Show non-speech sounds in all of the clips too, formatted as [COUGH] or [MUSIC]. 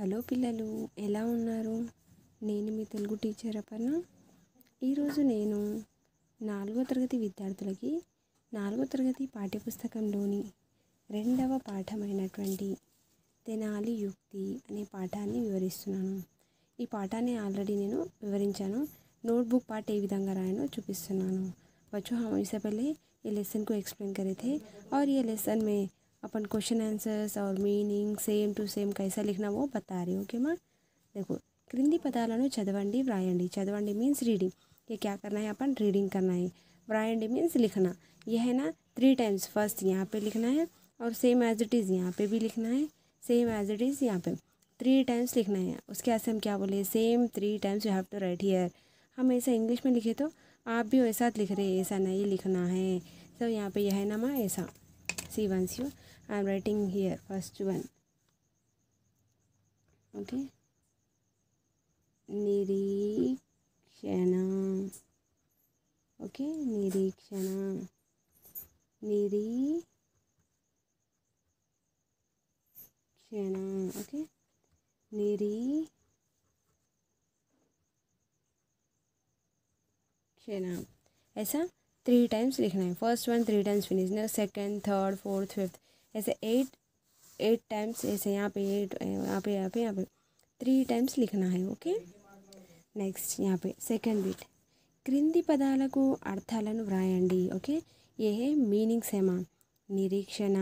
hello పిల్లలు ఎలా ఉన్నారు నేను మీ తెలుగు టీచర్ అపర్ణ ఈరోజు నేను నాలుగో తరగతి విద్యార్థులకి నాలుగో తరగతి పాఠ్యపుస్తకంలోని రెండవ పాఠమైనటువంటి తెనాలి యుక్తి అనే పాఠాన్ని వివరిస్తున్నాను ఈ పాఠాన్ని ఆల్రెడీ నేను వివరించాను నోట్బుక్ పాట ఏ విధంగా రాయనో చూపిస్తున్నాను बच्चों హామీసే इससे पहले ये लेसन को एक्सप्लेन करे थे अपन क्वेश्चन आंसर्स और मीनिंग सेम टू सेम कैसा लिखना वो बता रही हूँ ओके माँ देखो क्रिंद पदा చదవండి వ్రాయండి చదవండి मीन रीडिंग ये क्या करना है अपन रीडिंग करना है వ్రాయండి मीन्स लिखना यह है ना थ्री टाइम्स फर्स्ट यहाँ पे लिखना है और सेम एज इट इज़ यहाँ पे भी लिखना है सेम एज इट इज़ यहाँ पे थ्री टाइम्स लिखना है उसके बाद से हम क्या बोले same three times you have to write here हम ऐसा इंग्लिश में लिखे तो आप भी वैसा लिख रहे हैं ऐसा नहीं लिखना है तो यहाँ पे यह है ना माँ ऐसा see once you I am writing here first one okay okay निरीक्षण ओके निरीक्षण निरीक्षण ओके निरी क्षण ऐसा थ्री टाइम्स लिखना है first one three times finish ना सेकेंड थर्ड फोर्थ फिफ्थ ऐसे एट एट टाइम्स ऐसे यहाँ पे एट यहाँ पे यहाँ पे यहाँ पे थ्री टाइम्स लिखना है ओके नेक्स्ट यहाँ पे सेकेंड बीट క్రింది अर्थाल అర్థాలను ओके ये है मीनिंग ఏమా निरीक्षण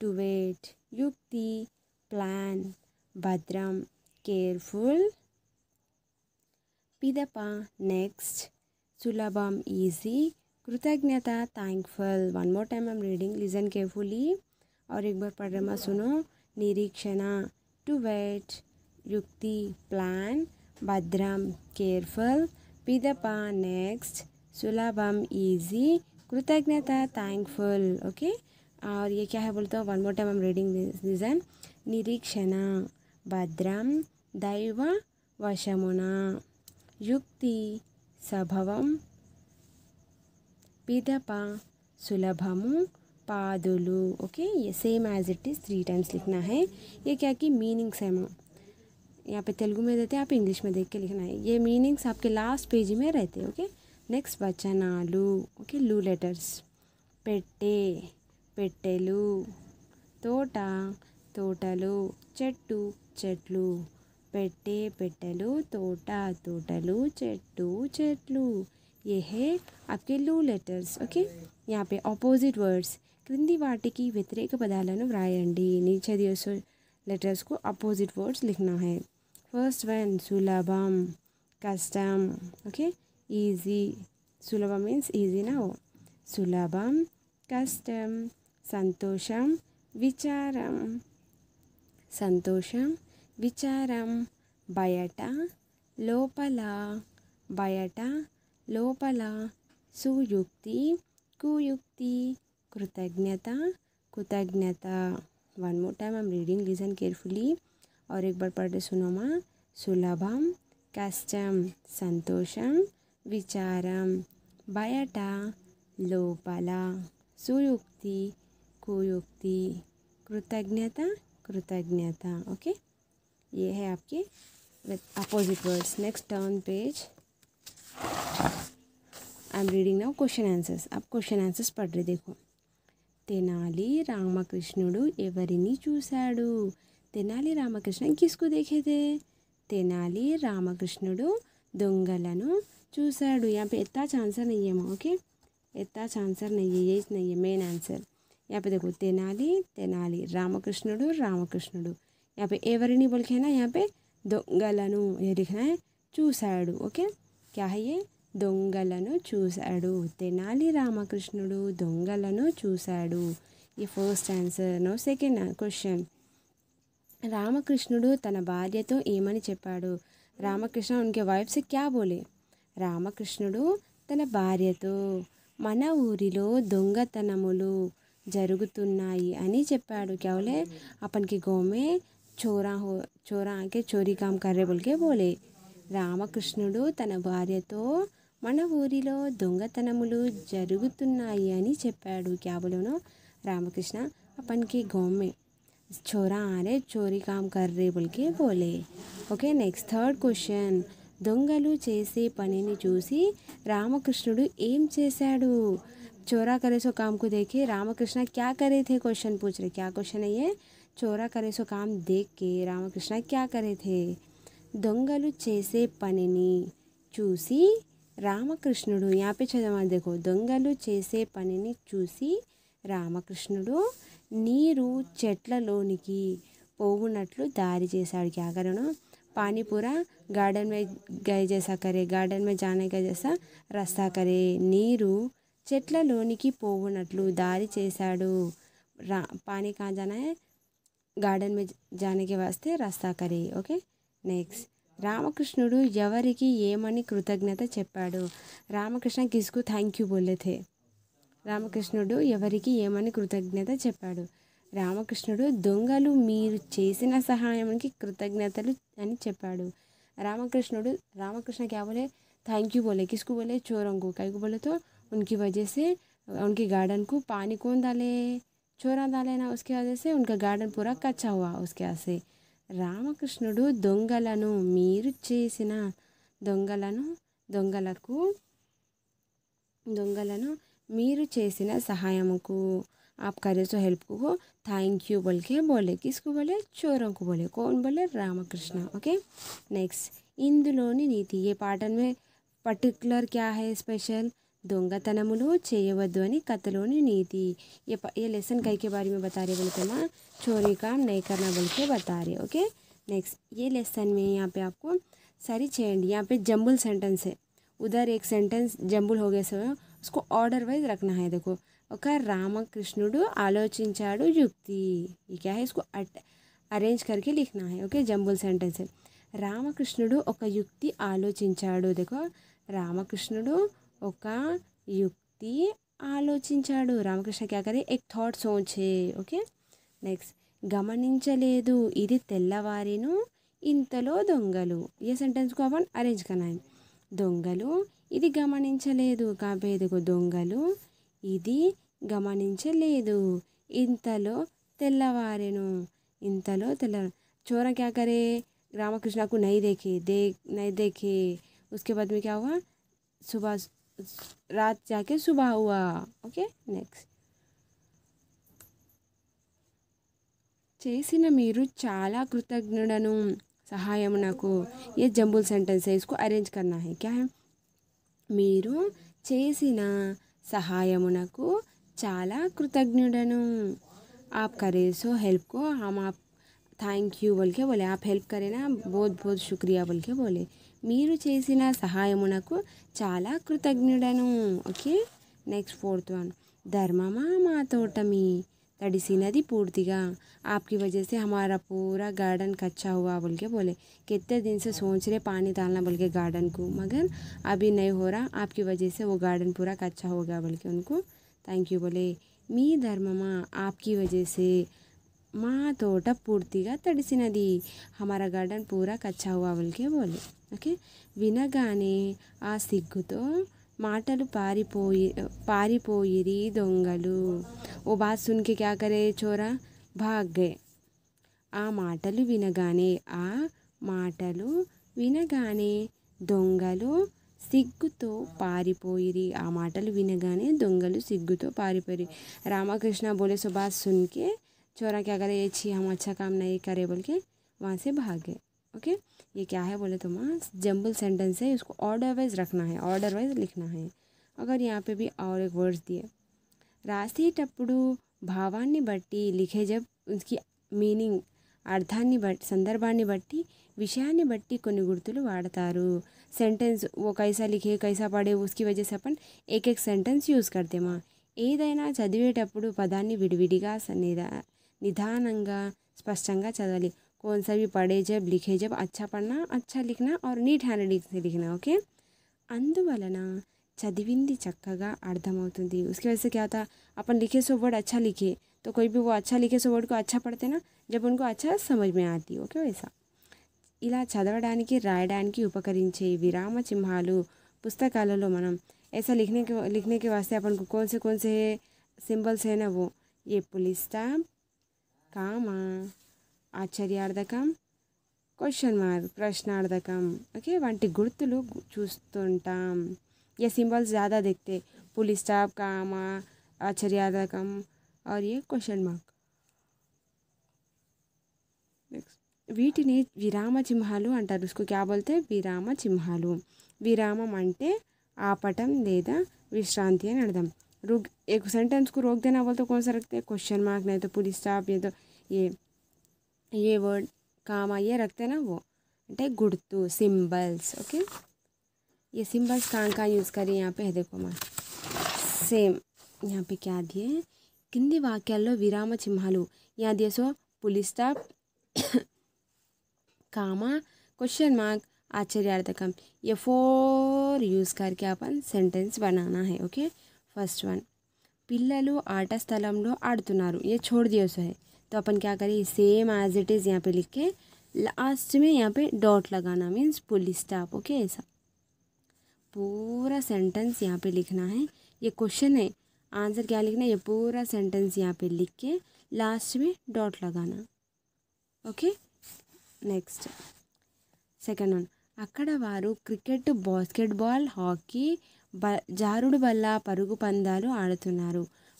टू वेट युक्ति प्लान भद्रम केयरफुल पिदप नेक्स्ट सुलभम ईजी कृतज्ञता thankful one more time I am reading listen carefully और एक बार पढ़ रहा सुनो निरीक्षणा टू वेट युक्ति प्लान भद्रम केयरफुल पिदपा नेक्स्ट सुलभम ईजी कृतज्ञता थैंकफुल ओके और ये क्या है बोलते हो one more time am reading listen निरीक्षण भद्रम दैव वशमुना युक्ति सभवम पिदप सुलभम పాదులు ओके ये same as it is three times लिखना है ये क्या कि मीनिंग्स है माँ यहाँ पे तेलुगु में देते हैं आप इंग्लिश में देख के लिखना है ये मीनिंग्स आपके लास्ट पेज में रहते हैं ओके नेक्स्ट वचनालू ओके लू लेटर्स पेटे पेटेलू तोट तोटलू చెట్టు चटलू पेटे पेटलू तोटा तोटलू చెట్టు చెట్లు ये है आपके लू लेटर्स ओके यहाँ पे ऑपोजिट वर्ड्स क्रिंदी की व्यतिरेक पदालन व्रायी नीचे दिए लेटर्स को अपोजिट वर्ड्स लिखना है फर्स्ट वन सुलभम कस्टम ओके ईजी सुलभ मीन्स ईजी ना हो सुलभम कस्टम संतोषम विचारम संतोषम विचारम बयट लोपला बयट లోపల सुयुक्ति कुयुक्ति कृतज्ञता कृतज्ञता one more time am reading listen carefully और एक बार पढ़ सुनोमा सुलभम कष्ट संतोषम विचारम బయట లోపల सुयुक्ति कुयुक्ति कृतज्ञता कृतज्ञता ओके ये है आपके with opposite words next turn page I am reading now question answers आप క్వశ్చన్ ఆన్సర్స్ పడ్రి देखो तेनाली रामकृष्णुड़ एवरनी चूसा तेनाली తెనాలి किसको देखे थे तेनाली रामकृष्णुड़ దొంగలను चूसा यहाँ पे इतना आंसर नहीं है ओके इतना आंसर नहीं है यही नहीं है मेन आंसर यहाँ पे देखो तेनाली तेनाली रामकृष्णुడు రామకృష్ణుడు यहाँ पे एवरिनी बोल के है ना यहाँ पे दो ये लिखना है चूसा ओके क्या है ये దొంగలను చూశాడు తెనాలి రామకృష్ణుడు దొంగలను చూశాడు ఈ first answer no second question రామకృష్ణుడు తన భార్యతో ఏమని చెప్పాడు రామకృష్ణ ఉనికి వైఫ్స్ క్యా బోలే రామకృష్ణుడు తన భార్యతో మన ఊరిలో దొంగతనములు జరుగుతున్నాయి అని చెప్పాడు కేవలే అప్పటికి గోమే చోరా హో చోరా ఆకే చోరీ కామ్ కర్రే బోలే రామకృష్ణుడు తన భార్యతో మన ఊరిలో దొంగతనములు జరుగుతున్నాయి అని చెప్పాడు క్యాబులోను రామకృష్ణ అప్పటికి గోమే చోరా ఆరే చోరీ కామ్ కర్రే బుల్కి పోలే ఓకే నెక్స్ట్ థర్డ్ క్వశ్చన్ దొంగలు చేసే పనిని చూసి రామకృష్ణుడు ఏం చేశాడు చోరా కరేసో सो काम రామకృష్ణ देखे रामकृष्ण क्या करे క్వశ్చన్ क्वेश्चन पूछ చోరా కరేసో सो काम రామకృష్ణ క్యా करे దొంగలు చేసే పనిని చూసి రామకృష్ణుడు యాపిచద వద్దకు దొంగలు చేసే పనిని చూసి రామకృష్ణుడు నీరు చెట్లలోనికి పోగునట్లు దారి చేశాడు క్యాకరణం పానీపూర గార్డెన్ మే గై जैसा करे గార్డెన్ మే జానే గై చేసా రస్తా करे నీరు చెట్లలోనికి పోగునట్లు దారి చేశాడు రా పానీ కాజానే గార్డెన్ మే जाने వస్తే రస్తా रास्ता ఓకే నెక్స్ట్ రామకృష్ణుడు ఎవరికి ఏమని కృతజ్ఞత చెప్పాడు రామకృష్ణ కిస్కు థ్యాంక్ యూ బోలెథే రామకృష్ణుడు ఎవరికి ఏమని కృతజ్ఞత చెప్పాడు రామకృష్ణుడు దొంగలు మీరు చేసిన సహాయానికి కృతజ్ఞతలు అని చెప్పాడు రామకృష్ణుడు రామకృష్ణ కేవలే థ్యాంక్ యూ బోలే కిస్కు బోలే बोले కైకు బోలతో ఉనికి వజేసే ఉనికి तो उनकी वजह से उनके ఉస్కే వజేసే ఉనికి గార్డెన్ పూరా కచ్చా హువా ఉస్కే ఆసే రామకృష్ణుడు దొంగలను మీరు చేసిన దొంగలను దొంగలకు దొంగలను మీరు చేసిన సహాయముకు ఆప్ కరెసో హెల్ప్కు థ్యాంక్ యూ బోల్కే బోలే కిస్కు బోలే చోరంకు బోలే కోన్ బోలే రామకృష్ణ ఓకే నెక్స్ట్ ఇందులోని నీతి ఏ పాటన్ మే పర్టిక్యులర్ క్యా హే స్పెషల్ दुंगतन చేయవద్దు कथ लीति ये लेसन कई के बारे में बता रहे बोलते ना चोरी काम नहीं करना बोल के बता रहे ओके नेक्स्ट ये लेसन में यहाँ पे आपको सारी चेंड यहाँ पे जम्बुल सेंटेंस है उधर एक सेंटेंस जम्बुल हो गया सब उसको ऑर्डर वाइज रखना है देखो और రామకృష్ణుడు आलोचा युक्ति ये क्या है इसको अरेंज करके लिखना है ओके जंबुल सेंटेंस है रामकृष्णुड़ युक्ति आलोचा देखो रामकृष्णुड़ ఒక యుక్తి ఆలోచించాడు రామకృష్ణ క్యాకరే ఎక్ థాట్ సోచే ఓకే నెక్స్ట్ గమనించలేదు ఇది తెల్లవారిను ఇంతలో దొంగలు ఏ సెంటెన్స్కు అవన్ అరేంజ్ కనాయి దొంగలు ఇది గమనించలేదు కాపేదుకు దొంగలు ఇది గమనించలేదు ఇంతలో తెల్లవారెను ఇంతలో తెల్లవారు చోర క్యాకరే రామకృష్ణకు నై దేఖే దే నై देखे देख नहीं रात जाके सुबह हुआ ओके नेक्स्ट చేసిన మీరు చాలా सहायम సహాయమునకు ये జంబుల్ సెంటెన్స్ है इसको अरेंज करना है क्या है మీరు सहायम సహాయమునకు చాలా కృతజ్ఞుడను आप करे सो हेल्प को हम आप थैंक यू बोल के बोले आप हेल्प करें ना बहुत बहुत शुक्रिया बोल के बोले మీరు చేసిన సహాయమునకు ओके नैक्स्ट फोर्थ वन धर्ममा వన్ ధర్మమా మా नदी पूर्ति आपकी वजह से हमारा पूरा गार्डन कच्चा हुआ बोल के बोले कितने दिन से सोच रहे पानी डालना बोल के गार्डन को मगर अभी नहीं हो रहा आपकी वजह से वो गार्डन पूरा कच्चा हो गया बोल के उनको थैंक यू बोले मी धर्ममा आपकी वजह से మా తోట పూర్తిగా తడిసినది హమర గార్డెన్ పూరా కచ్చా హువా బోలే ఓకే వినగానే ఆ సిగ్గుతో మాటలు పారిపోయి పారిపోయిరి దొంగలు ఓ బాత్ సున్కి క్యాకరే చోరా భాగ్గే ఆ మాటలు వినగానే ఆ మాటలు వినగానే దొంగలు సిగ్గుతో పారిపోయిరి ఆ మాటలు వినగానే దొంగలు సిగ్గుతో పారిపోయి రామకృష్ణ బోలే సుభాష్ సున్కే चोरा क्या करे ये छी हम अच्छा काम नहीं करे बोल के वहाँ से भाग गए ओके ये क्या है बोले तो वहाँ जम्बल सेंटेंस है उसको ऑर्डर वाइज रखना है ऑर्डर वाइज लिखना है अगर यहाँ पे भी और एक वर्ड्स दिए रास्ते टप्पड़ू भावानी बट्टी लिखे जब उसकी मीनिंग अर्थाने बट संदर्भाने बट्टी विषयाने बट्टी कोई गुर्त वाड़ सेंटेंस वो कैसा लिखे कैसा पढ़े उसकी वजह से अपन एक एक सेंटेंस यूज़ करते माँ एदना चवेटू पदा विड़विड़ा सनी निधान स्पष्ट చదవాలి कौन सा भी पढ़े जब लिखे जब अच्छा पढ़ना अच्छा लिखना और नीट हैंड से लिखना ओके ఓకే అందువలన చదివింది చక్కగా అర్థమవుతుంది उसकी वजह से क्या होता अपन लिखे सो वर्ड अच्छा लिखे तो कोई भी वो अच्छा लिखे सो वर्ड को अच्छा पढ़ते ना जब उनको अच्छा समझ में आती ओके वैसा इला ఇలా చదవడానికి की ఉపకరించే विराम చిహ్నాలు పుస్తకాలలో मन ऐसा लिखने के लिखने के वास्ते अपन को कौन से कौन से सिंबल्स है ना वो ये पुलिस स्टाम्प కామా ఆచర్యార్థకం क्वेश्चन मार्क प्रश्नార్థకం ఓకే వాటి గుర్తులు చూస్త ఉంటాం యా సింబల్స్ యాదా దెక్తే పాయింట్ స్టార్ కామా ఆచర్యార్థకం ఆర్ యే क्वेश्चन मार्क నెక్స్ట్ వీటిని విరామ చిహ్నాలు అంట రుస్కు క్యా అల్తే విరామ చిహ్నాలు విరామం అంటే ఆపటం లేదా విశ్రాంతిని అంటాం రుగ్ ఏ సెంటెన్స్ కు रोक देना बोलते कौन सा रखते क्वेश्चन मार्क नहीं तो फुल स्टॉप ये ये ये वर्ड काम आइए रखते हैं ना वो अटे गुड़तू सिंबल्स ओके ये सिंबल्स कहाँ कहाँ यूज़ करिए यहाँ पे है देखो मैं सेम यहाँ पे क्या दिए किंदी వాక్యాల్లో विराम చిహ్నాలు यहाँ दिए so full stop comma [COUGHS] question mark आश्चर्यार्थकम ये फोर यूज़ करके अपन सेंटेंस बनाना है फर्स्ट वन వన్ పిల్లలు ఆట స్థలంలో ఆడుతున్నారు ये छोड़ दिए सो है तो अपन क्या करें सेम एज इट इज़ यहाँ पे लिख के लास्ट में यहाँ पे डॉट लगाना मीन्स पुलिस स्टाफ ओके ऐसा पूरा सेंटेंस यहाँ पे लिखना है ये क्वेश्चन है आंसर क्या लिखना है ये पूरा सेंटेंस यहाँ पे लिख के लास्ट में डॉट लगाना okay one second one cricket basketball basketball hockey బ జారుడు బల్ల పరుగు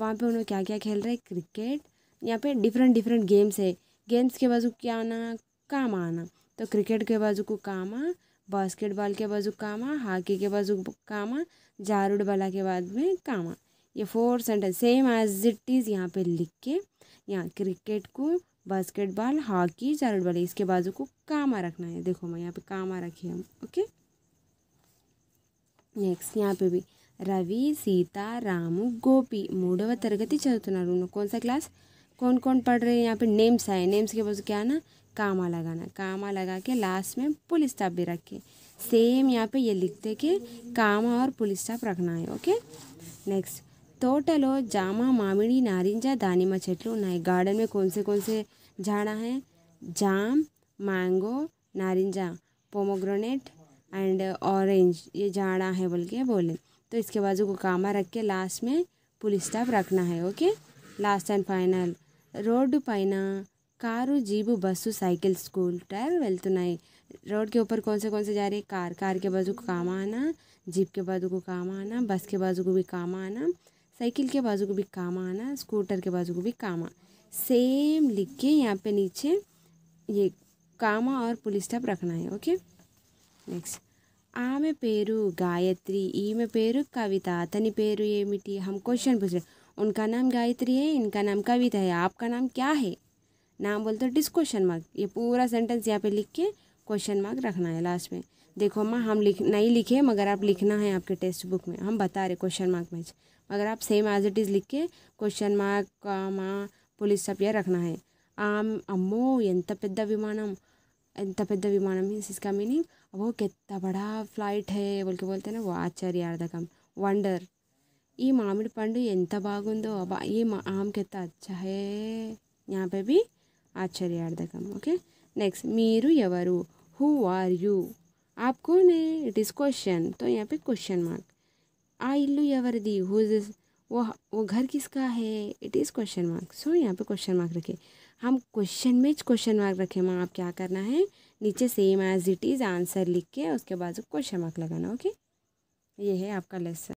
वहाँ पे उन्होंने क्या क्या खेल रहे क्रिकेट यहाँ पे डिफरेंट डिफरेंट गेम्स है गेम्स के बाजू क्या आना काम आना तो क्रिकेट के बाजू को काम आ बास्केटबॉल के बाजू काम आ हॉकी के बाजू काम आ झारूड वाला के बाद में काम आ ये four sentence same as it is यहाँ पे लिख के यहाँ क्रिकेट को बास्केटबॉल हॉकी झारूड वाले इसके बाजू को काम आ रखना है देखो मैं यहाँ पे काम आ रखी हम ओके नेक्स्ट यहाँ पे भी रवि सीता रामू गोपी मूडव तरगति చదువుతున్నారు कौन सा क्लास कौन कौन पढ़ रहे हैं यहाँ पे नेम्स आए नेम्स के बाद क्या ना कामा लगाना कामा लगा के लास्ट में पुलिस स्टाफ भी रखे सेम यहाँ पे ये लिखते कि कामा और पुलिस स्टाफ रखना है ओके नेक्स्ट తోటలో జామ మామిడి నారింజ దానిమ్మ చెట్లు ఉన్నాయి गार्डन में कौन से कौन से झाड़ा हैं जाम मैंगो नारिंजा पोमोग्रोनेट एंड ऑरेंज ये झाड़ा है बोल के बोले तो इसके बाजू को कामा रख के लास्ट में पुलिस स्टाफ रखना है okay last and final road pan car jeep bus cycle scooter वेतनाई road के ऊपर कौन से कौन से जा रहे हैं कार कार के बाजू को काम आना जीप के बाजू को काम आना बस के बाजू को भी काम आना साइकिल के बाजू को भी काम आना स्कूटर के बाजू को भी काम सेम लिख के यहाँ पे नीचे ये कामा और पुलिस स्टाप रखना है ओके नेक्स्ट आम पेरू गायत्री ईम पेरू कविता अतनी पेरू एमटी हम क्वेश्चन पूछ रहे हैं उनका नाम गायत्री है इनका नाम कविता है आपका नाम क्या है नाम बोलते हो क्वेश्चन मार्क ये पूरा सेंटेंस यहाँ पे लिख के क्वेश्चन मार्क रखना है लास्ट में देखो अम्मा हम लिख नहीं लिखे मगर आप लिखना है आपके टेक्स्ट बुक में हम बता रहे क्वेश्चन मार्क में मगर आप सेम एज इट इज़ लिख के क्वेश्चन मार्क माँ पुलिस सब यह रखना है आम अम्मो विमानम అమ్మో विमानम मीन्स इसका मीनिंग పెద్ద वो कितना बड़ा फ्लाइट है बोल के बोलते हैं ना वो బోల్తేనే ఆశ్చర్యార్థకం वंडर ఈ మామిడి పండు ఎంత బాగుందో అబ్బా ఈ ఆమెకెత్త అచ్చహే యాభై బి ఆశ్చర్యార్థకం ओके नेक्स्ट मीरू यवरू हु आर यू आप कौन है इट इज़ क्वेश्चन तो यहाँ पे क्वेश्चन मार्क आ इल्लू दी हु वो वो घर किसका है it is question mark so यहाँ पे क्वेश्चन मार्क रखें हम क्वेश्चन में क्वेश्चन मार्क रखें माँ आप क्या करना है नीचे same as it is answer लिख के उसके बाद क्वेश्चन मार्क लगाना ओके ये है आपका लेसन